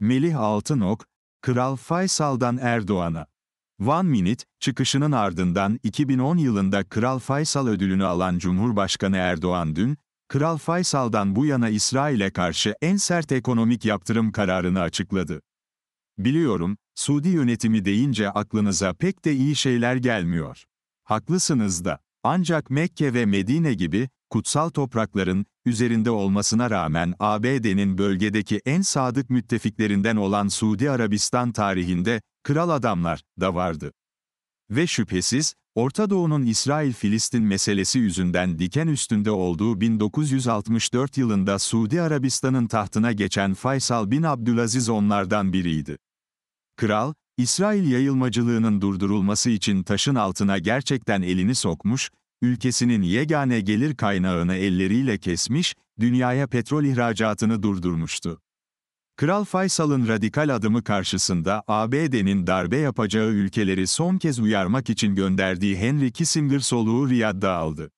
Melih Altınok, Kral Faysal'dan Erdoğan'a. One Minute, çıkışının ardından 2010 yılında Kral Faysal ödülünü alan Cumhurbaşkanı Erdoğan dün, Kral Faysal'dan bu yana İsrail'e karşı en sert ekonomik yaptırım kararını açıkladı. Biliyorum, Suudi yönetimi deyince aklınıza pek de iyi şeyler gelmiyor. Haklısınız da. Ancak Mekke ve Medine gibi kutsal toprakların üzerinde olmasına rağmen ABD'nin bölgedeki en sadık müttefiklerinden olan Suudi Arabistan tarihinde kral adamlar da vardı. Ve şüphesiz, Orta Doğu'nun İsrail-Filistin meselesi yüzünden diken üstünde olduğu 1964 yılında Suudi Arabistan'ın tahtına geçen Faysal bin Abdülaziz onlardan biriydi. Kral, İsrail yayılmacılığının durdurulması için taşın altına gerçekten elini sokmuş ülkesinin yegane gelir kaynağını elleriyle kesmiş, dünyaya petrol ihracatını durdurmuştu. Kral Faysal'ın radikal adımı karşısında ABD'nin darbe yapacağı ülkeleri son kez uyarmak için gönderdiği Henry Kissinger soluğu Riyad'da aldı.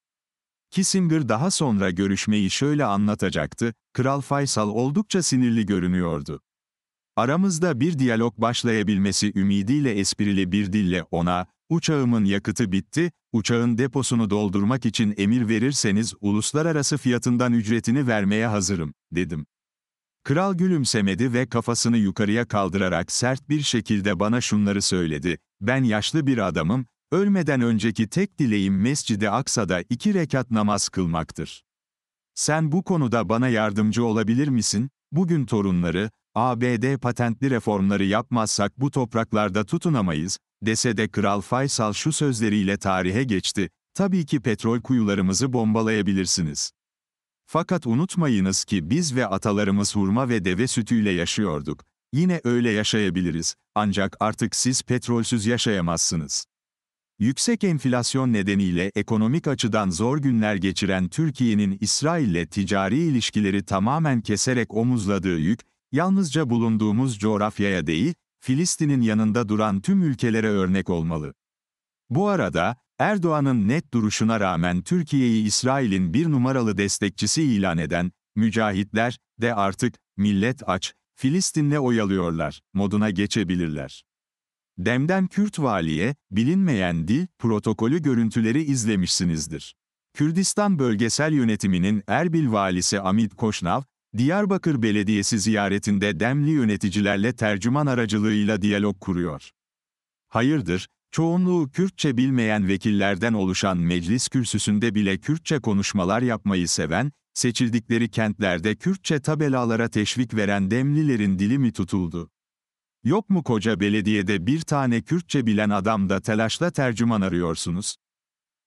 Kissinger daha sonra görüşmeyi şöyle anlatacaktı, Kral Faysal oldukça sinirli görünüyordu. Aramızda bir diyalog başlayabilmesi ümidiyle esprili bir dille ona, Uçağımın yakıtı bitti, uçağın deposunu doldurmak için emir verirseniz uluslararası fiyatından ücretini vermeye hazırım, dedim. Kral gülümsemedi ve kafasını yukarıya kaldırarak sert bir şekilde bana şunları söyledi. Ben yaşlı bir adamım, ölmeden önceki tek dileğim Mescid-i Aksa'da iki rekat namaz kılmaktır. Sen bu konuda bana yardımcı olabilir misin? Bugün torunları, ABD patentli reformları yapmazsak bu topraklarda tutunamayız, dese de Kral Faysal şu sözleriyle tarihe geçti, tabii ki petrol kuyularımızı bombalayabilirsiniz. Fakat unutmayınız ki biz ve atalarımız hurma ve deve sütüyle yaşıyorduk. Yine öyle yaşayabiliriz, ancak artık siz petrolsüz yaşayamazsınız. Yüksek enflasyon nedeniyle ekonomik açıdan zor günler geçiren Türkiye'nin İsrail'le ticari ilişkileri tamamen keserek omuzladığı yük, yalnızca bulunduğumuz coğrafyaya değil, Filistin'in yanında duran tüm ülkelere örnek olmalı. Bu arada, Erdoğan'ın net duruşuna rağmen Türkiye'yi İsrail'in bir numaralı destekçisi ilan eden, mücahitler de artık, millet aç, Filistin'le oyalıyorlar, moduna geçebilirler. Demden Kürt valiye, bilinmeyen dil, protokolü görüntüleri izlemişsinizdir. Kürdistan Bölgesel Yönetimi'nin Erbil valisi Amit Koşnav, Diyarbakır Belediyesi ziyaretinde demli yöneticilerle tercüman aracılığıyla diyalog kuruyor. Hayırdır, çoğunluğu Kürtçe bilmeyen vekillerden oluşan meclis kürsüsünde bile Kürtçe konuşmalar yapmayı seven, seçildikleri kentlerde Kürtçe tabelalara teşvik veren demlilerin dili mi tutuldu? Yok mu koca belediyede bir tane Kürtçe bilen adam da telaşla tercüman arıyorsunuz?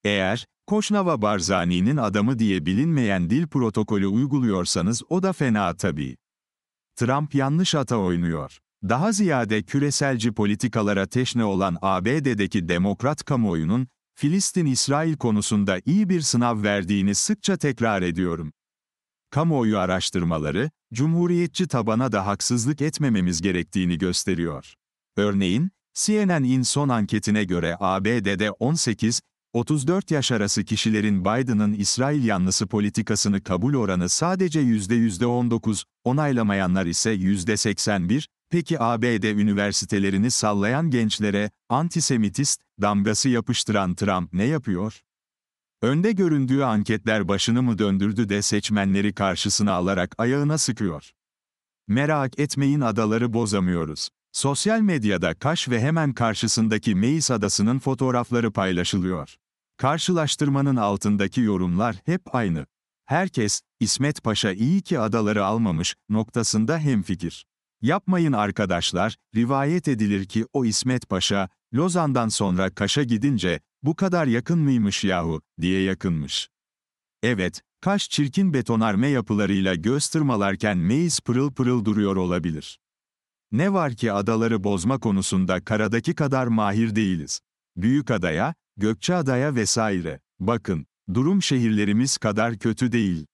Eğer, Koşnava Barzani'nin adamı diye bilinmeyen dil protokolü uyguluyorsanız o da fena tabii. Trump yanlış ata oynuyor. Daha ziyade küreselci politikalara teşne olan ABD'deki demokrat kamuoyunun, Filistin-İsrail konusunda iyi bir sınav verdiğini sıkça tekrar ediyorum. Kamuoyu araştırmaları, cumhuriyetçi tabana da haksızlık etmememiz gerektiğini gösteriyor. Örneğin, CNN'in son anketine göre ABD'de 18, 34 yaş arası kişilerin Biden'ın İsrail yanlısı politikasını kabul oranı sadece %19, onaylamayanlar ise %81, peki ABD üniversitelerini sallayan gençlere antisemitist damgası yapıştıran Trump ne yapıyor? Önde göründüğü anketler başını mı döndürdü de seçmenleri karşısına alarak ayağına sıkıyor? Merak etmeyin adaları bozamıyoruz. Sosyal medyada Kaş ve hemen karşısındaki Meis Adası'nın fotoğrafları paylaşılıyor. Karşılaştırmanın altındaki yorumlar hep aynı. Herkes, İsmet Paşa iyi ki adaları almamış, noktasında hemfikir. Yapmayın arkadaşlar, rivayet edilir ki o İsmet Paşa, Lozan'dan sonra Kaş'a gidince, bu kadar yakın mıymış yahu, diye yakınmış. Evet, Kaş çirkin betonarme yapılarıyla göz tırmalarken Meis pırıl pırıl duruyor olabilir. Ne var ki adaları bozma konusunda karadaki kadar mahir değiliz. Büyük Büyükada'ya, Gökçeada'ya vesaire. Bakın, durum şehirlerimiz kadar kötü değil.